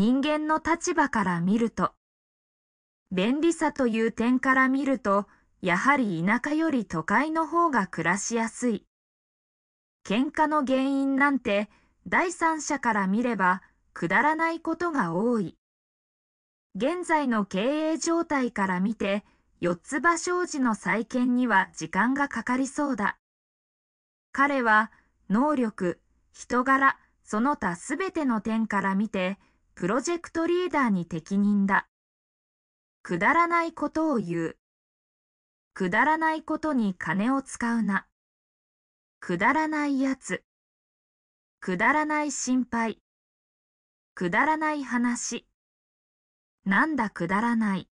人間の立場から見ると便利さという点から見るとやはり田舎より都会の方が暮らしやすい喧嘩の原因なんて第三者から見ればくだらないことが多い現在の経営状態から見て四つ葉商事の再建には時間がかかりそうだ彼は能力人柄その他すべての点から見てプロジェクトリーダーに適任だ。くだらないことを言う。くだらないことに金を使うな。くだらないやつ。くだらない心配。くだらない話。なんだくだらない。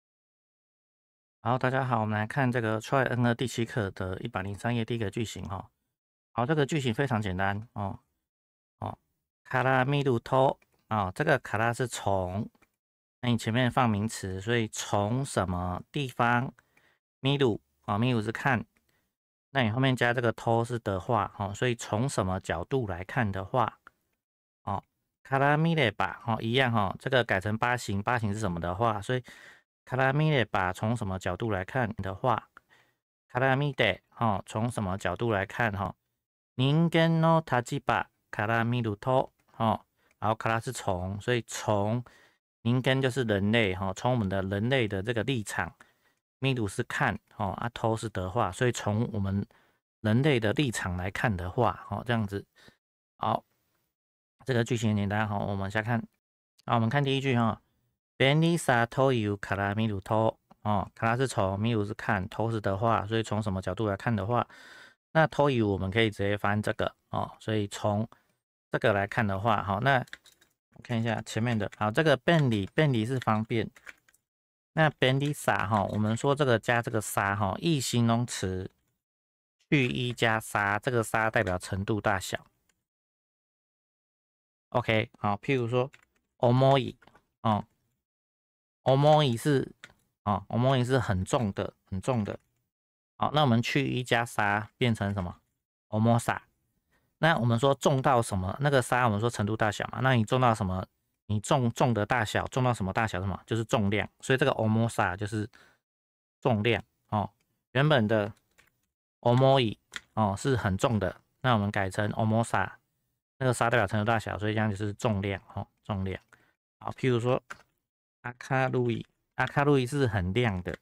好，大家好，我们来看这个 Try N 的第七课的一百零三页第一个句型哈。好，这个句型非常简单哦。哦，哦，这个卡拉是从，那你前面放名词，所以从什么地方？米鲁哦，米鲁是看，那你后面加这个托是的话，哈，所以从什么角度来看的话，哦，卡拉米的吧，哈，一样哈，这个改成八型，八型是什么的话，所以卡拉米的吧，从什么角度来看的话，卡拉米的，哦，从什么角度来看哈，您跟诺塔吉把卡拉米鲁托，哦。好，卡拉是从，所以从，您根就是人类哈，从我们的人类的这个立场，密度是看，哦，阿托是德化，所以从我们人类的立场来看的话，哦这样子，好，这个句型很简单哈，我们下看，好，我们看第一句哈，Benisa toyo 卡拉密度托，哦，卡拉是从密度是看，托是德化，所以从什么角度来看的话，那托 u 我们可以直接翻这个，哦，所以从。这个来看的话，好，那看一下前面的，好，这个便利便利是方便，那 b n 便利啥？哈，我们说这个加这个啥？哈，易形容词去一加啥？这个啥代表程度大小？OK，好，譬如说，omoi，嗯，omoi 是啊，omoi 是很重的，很重的，好，那我们去一加啥变成什么？omosa。那我们说重到什么那个沙，我们说程度大小嘛。那你重到什么？你重重的大小，重到什么大小？什么就是重量。所以这个 omosa 就是重量哦。原本的 omoi 哦是很重的，那我们改成 omosa，那个沙代表程度大小，所以这样就是重量哦，重量。好，譬如说阿卡路 l 阿卡路 a 是很亮的，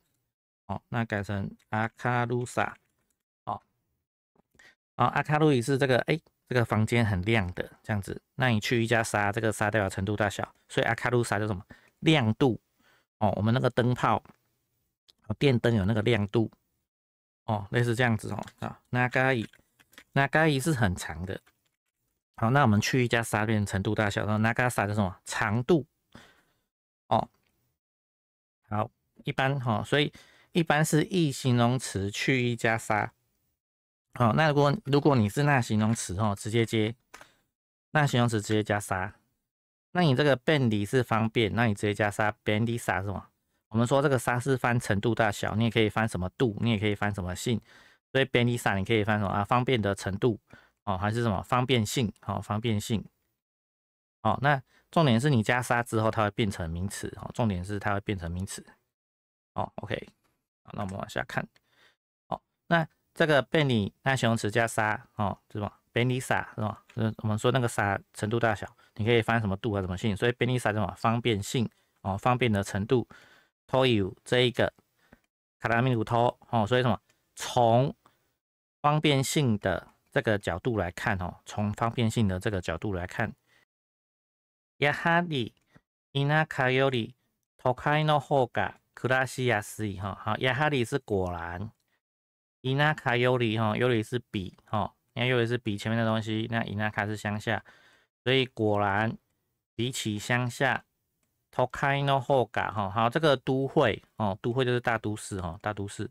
哦，那改成阿卡路 l 哦，阿卡路伊是这个，哎，这个房间很亮的这样子。那你去一加沙，这个沙代表程度大小，所以阿卡路沙叫什么？亮度哦。我们那个灯泡，电灯有那个亮度哦，类似这样子哦。啊，那加伊，那加伊是很长的。好，那我们去一加沙变程度大小，然后那加沙叫什么？长度哦。好，一般哈，所以一般是意形容词去一加沙。好，那如果如果你是那形容词，哦，直接接那形容词，直接加沙。那你这个便利是方便，那你直接加沙，便利沙是吗？我们说这个沙是翻程度大小，你也可以翻什么度，你也可以翻什么性。所以便利沙你可以翻什么啊？方便的程度哦，还是什么方便性？好，方便性。好，那重点是你加沙之后，它会变成名词。哦，重点是它会变成名词。哦 o k 好，那我们往下看。好，那。这个便利，那形容词加沙哦，是吧？便利沙是吧？嗯，我们说那个沙程度大小，你可以翻什么度啊，什么性？所以便利沙什么方便性哦，方便的程度。Toyo 这一个卡达米古托哦，所以什么从方便性的这个角度来看哦，从方便性的这个角度来看，Yahari Inakayori Tokai no Hoga Krasiasi 哈好 y a h a i 是果然。伊纳卡尤里哈，尤里是比哈，你看尤里是比前面的东西，那伊纳卡是乡下，所以果然比起乡下，Tokai no Hoga 哈，好这个都会哦，都会就是大都市哈，大都市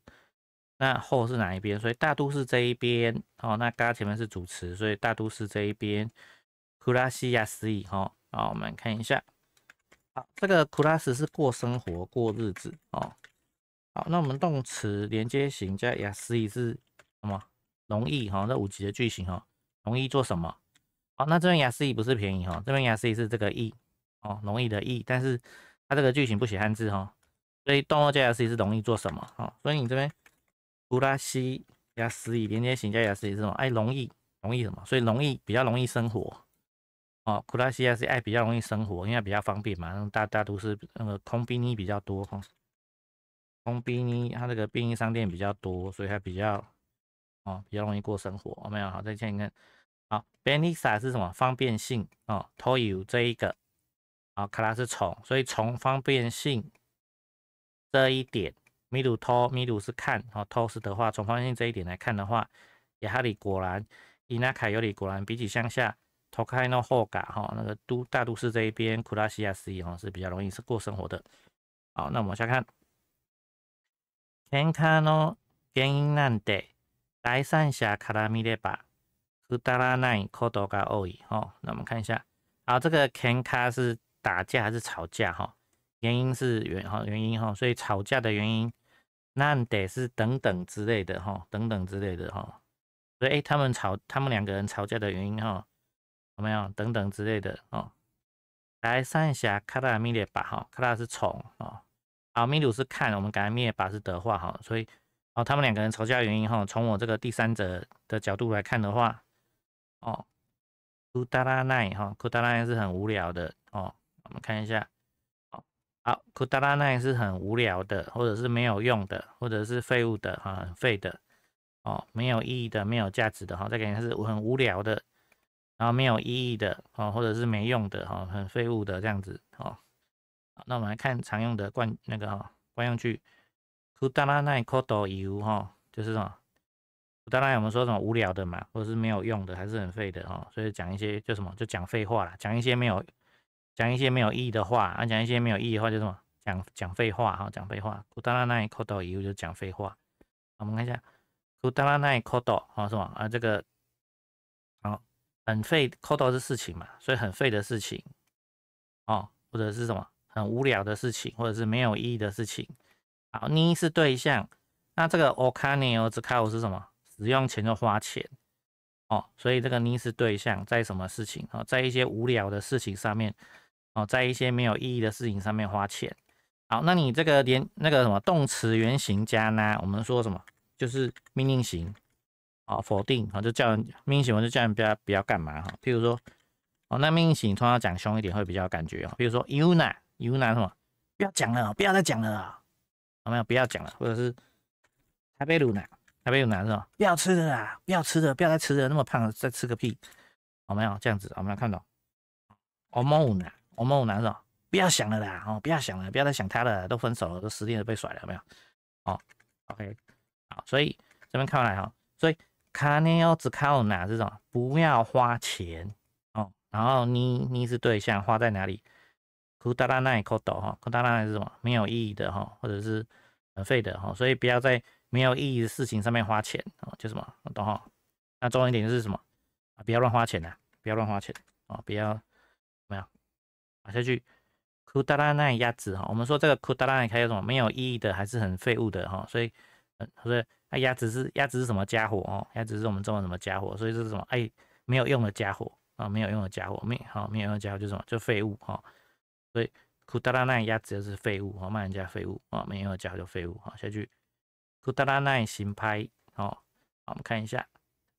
那后是哪一边？所以大都市这一边哦，那刚刚前面是主持，所以大都市这一边，Kurasia si 哈，好我们看一下，好这个 Kuras 是过生活过日子哦。那我们动词连接型加雅思是什么容易哈？那五级的句型哈，容易做什么？好，那这边雅思不是便宜哈？这边雅思是这个易哦，容易的易，但是它这个句型不写汉字哈。所以动物加雅思是容易做什么？好，所以你这边古拉西雅思连接型加雅思是什么？哎，容易，容易什么？所以容易比较容易生活哦，库拉西雅思哎比较容易生活，因为比较方便嘛，那大大都是那个空兵力比较多哈。从便宜，它这个便利商店比较多，所以它比较，哦，比较容易过生活，没有好，再看一看。好，Benissa 是什么？方便性哦，Toyo 这一个，好，Kara 是从，所以从方便性这一点米鲁托米鲁是看，好，To 是的话，从方便性这一点来看的话，雅哈里果然，伊纳卡尤里果然，比起乡下，Tokai o Hoga 哈，那个都大都市这一边，Kurashia c i t 哈，是比较容易是过生活的，好，那我们往下看。喧卡の原因なんて第三者から見ればくだらないことが多い。哦，那我们看一下，啊，这个喧卡是打架还是吵架？哈，原因是原哈原因哈，所以吵架的原因なんて是等等之类的哈，等等之类的哈。所以，哎，他们吵，他们两个人吵架的原因哈，有没有等等之类的啊？第三者から見れば哈，から是从哦。好，密度是看我们改灭把是德化哈，所以，哦，他们两个人吵架原因哈，从我这个第三者的角度来看的话，哦，库达拉奈哈，库达拉奈是很无聊的哦，我们看一下，哦，好，库达拉奈是很无聊的，或者是没有用的，或者是废物的哈，很废的，哦，没有意义的，没有价值的哈，再感觉是很无聊的，然后没有意义的哦，或者是没用的哈，很废物的这样子哦。那我们来看常用的惯那个惯用句 g o o d l a na o t u yu 哈，就是什么 k u t 我们说什么无聊的嘛，或者是没有用的，还是很废的哦，所以讲一些就什么就讲废话啦，讲一些没有讲一些没有意义的话啊，讲一些没有意义的话就什么讲讲废话哈，讲废话 g o o d l a na o t u yu 就讲废话。我们看一下 g o o d l a na kotu 哈是吧？啊这个啊很废 c o t u 是事情嘛，所以很废的事情哦，或者是什么。很无聊的事情，或者是没有意义的事情，好，你是对象。那这个お金を使う是什么？使用钱就花钱哦。所以这个你是对象，在什么事情哦？在一些无聊的事情上面哦，在一些没有意义的事情上面花钱。好，那你这个连那个什么动词原形加呢？我们说什么？就是命令型啊，否定啊，就叫人命令型，我就叫人不要不要干嘛哈。譬如说，哦，那命令型通常讲凶一点会比较有感觉哈。比如说，you な。油楠是吗？不要讲了，不要再讲了，有没有？不要讲了，或者是台北乳楠，台北乳楠是吧？不要吃的啦，不要吃的，不要再吃的，那么胖再吃个屁，有没有？这样子，有没有看懂？五门楠，梦五楠是吧？不要想了啦，哦，不要想了，不要再想他了，都分手了，都失恋了，被甩了，有没有？哦，OK，好，所以这边看过来哈，所以卡尼奥只卡欧楠是什不要花钱哦，然后你你是对象，花在哪里？库哒哒奈也倒。哈，哭哒哒奈是什么没有意义的哈，或者是很废的哈，所以不要在没有意义的事情上面花钱哦。叫什么？懂哈？那重要一点就是什么啊？不要乱花钱呐！不要乱花钱哦！不要没有啊，下去。库哒哒奈鸭子哈，我们说这个库哒哒奈以有什么没有意义的，还是很废物的哈。所以，所以那鸭子是鸭子是什么家伙哦？鸭子是我们中文什么家伙？所以这是什么？哎，没有用的家伙啊！没有用的家伙，没好，没有用的家伙就是什么？就废物哈。所以，库达拉奈鸭子就是废物哦，骂人家废物啊，没有价就废物哦。下句，库达拉奈心拍哦，好，我们看一下，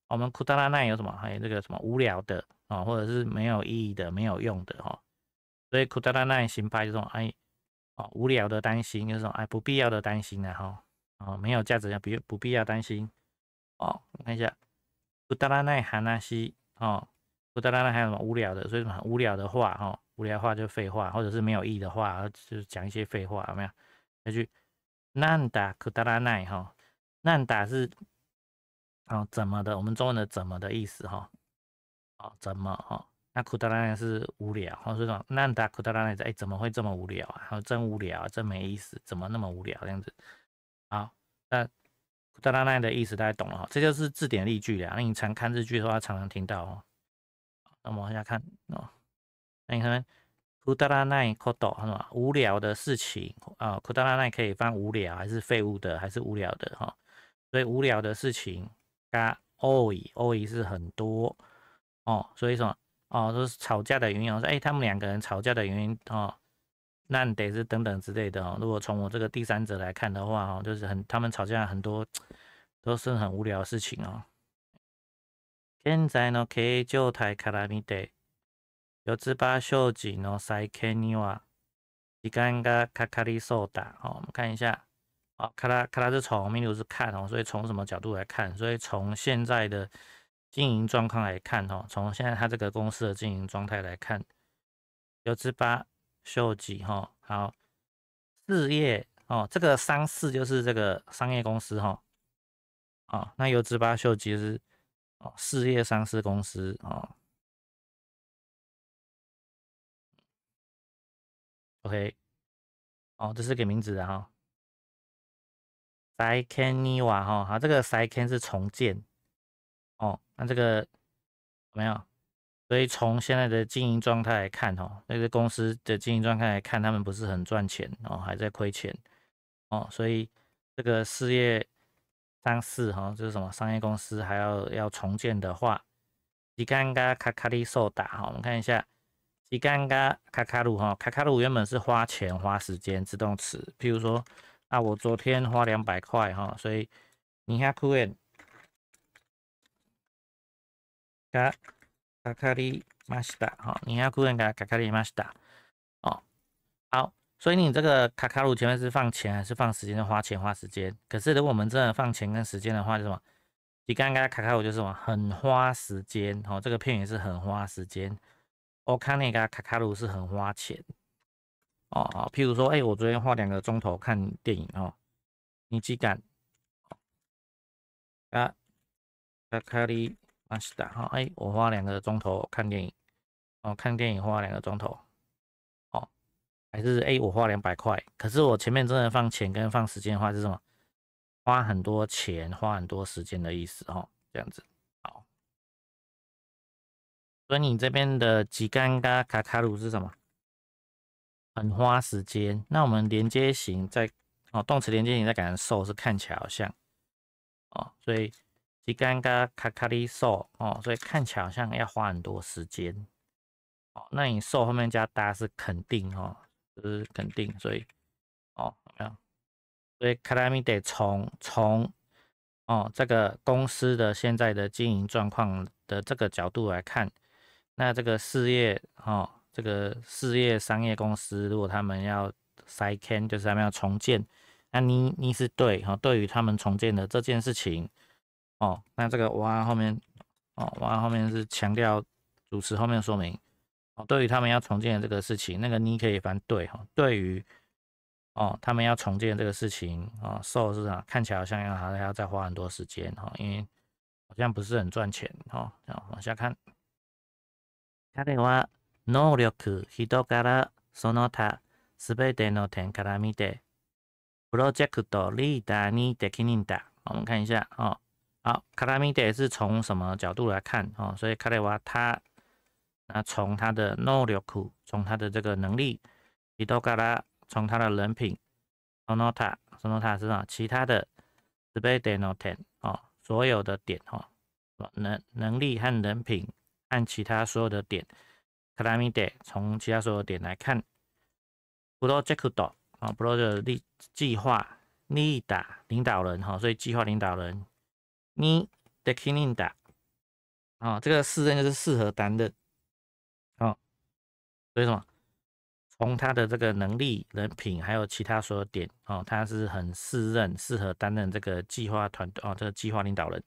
我们库达拉奈有什么？还有这个什么无聊的啊，或者是没有意义的、没有用的哈。所以库达拉奈心拍就是哎，哦，无聊的担心，就是哎，不必要的担心的哈，哦，没有价值的，不如不必要担心哦。看一下，库达拉奈哈纳西哦，库达拉奈还有什么无聊的？所以什很无聊的话哈。无聊话就废话，或者是没有意义的话，就讲一些废话，有没有？那句“难打可达拉奈”哈，“难打”是啊，怎么的？我们中文的“怎么”的意思哈，啊，怎么哈？那“库达拉奈”是无聊哈，所以讲“难打库达拉奈”哎，怎么会这么无聊啊？还真无聊，真没意思，怎么那么无聊这样子？好，那“库达拉奈”的意思大家懂了哈，这就是字典例句了。那你常看日剧的话，常常听到哦。那我们往下看哦。那你看，枯燥那也枯燥，什么无聊的事情啊？枯燥那也可以翻无聊，还是废物的，还是无聊的哈？所以无聊的事情，它 all a 是很多哦。所以什么哦，就是吵架的原因。哎，他们两个人吵架的原因哦，那得是等等之类的哦。如果从我这个第三者来看的话哦，就是很他们吵架很多都是很无聊事情哦。现在呢以就台卡拉米的。有知巴秀吉呢，塞克尼瓦，一干个卡卡里索达。好，我们看一下。好，卡拉卡拉是虫，咪鲁是哦，所以从什么角度来看？所以从现在的经营状况来看，哦，从现在他这个公司的经营状态来看，有知八秀吉，哈，好，事业，哦，这个商市就是这个商业公司，哈，啊，那有知八秀吉是，哦，事业上市公司，哦。OK，哦，这是个名字哈，塞肯尼瓦哈，它这个塞肯是重建哦，那这个没有，所以从现在的经营状态来看哈，那个公司的经营状态来看，他们不是很赚钱哦，还在亏钱哦，所以这个事业上市哈，就是什么商业公司还要要重建的话，你看刚卡卡利受打哈，我们看一下。你刚刚卡卡鲁哈，卡卡鲁原本是花钱花时间自动词。譬如说，啊，我昨天花两百块哈，所以二百日元。がかかりました。好，二百日元が卡卡りま西た。哦，好二百日元が卡卡りま西た哦好所以你这个卡卡鲁前面是放钱还是放时间？花钱花时间。可是如果我们真的放钱跟时间的话，是什么？你刚刚卡卡鲁就是什么？很花时间。哦，这个片语是很花时间。我看那个卡卡路是很花钱哦，譬如说，哎，我昨天花两个钟头看电影哦，你几敢啊卡卡里马西达哈？哎，我花两个钟头看电影，哦，看电影花两个钟头，哦，还是哎，我花两百块，可是我前面真的放钱跟放时间的话，是什么？花很多钱，花很多时间的意思哦，这样子。所以你这边的吉干嘎卡卡鲁是什么？很花时间。那我们连接型在哦，动词连接型在感受是看起来好像哦，所以吉干嘎卡卡 s 受哦，所以看起来好像要花很多时间哦。那你受后面加哒是肯定哦，就是肯定，所以哦，没有，所以卡拉米得从从哦这个公司的现在的经营状况的这个角度来看。那这个事业哦，这个事业商业公司，如果他们要塞 can，就是他们要重建，那你你是对哈？对于他们重建的这件事情哦，那这个我后面哦，我后面是强调，主持后面说明哦，对于他们要重建的这个事情，那个你可以反对哈？对于哦，他们要重建这个事情哦，so 是啥？看起来好像要还要再花很多时间哈，因为好像不是很赚钱哈。这样往下看。彼咧是能力、人、从其他、すべての点からみてプロジェクトリーダーにできねんだ。我们看一下，哦，好，からみて是从什么角度来看，哦，所以他咧是，他那从他的能力、从他的这个能力、人、从他的人品、その他、その他是啊，其他的すべての点，哦，所有的点，哦，能能力和人品。按其他所有的点，克拉米德从其他所有点来看，布罗 d o t 啊，布罗的计计划，尼 a 领导人哈，所以计划领导人 n i n 尼达啊，这个适任就是适合担任，啊，为什么？从他的这个能力、人品，还有其他所有点啊，他是很适任、适合担任这个计划团队啊，这个计划领导人。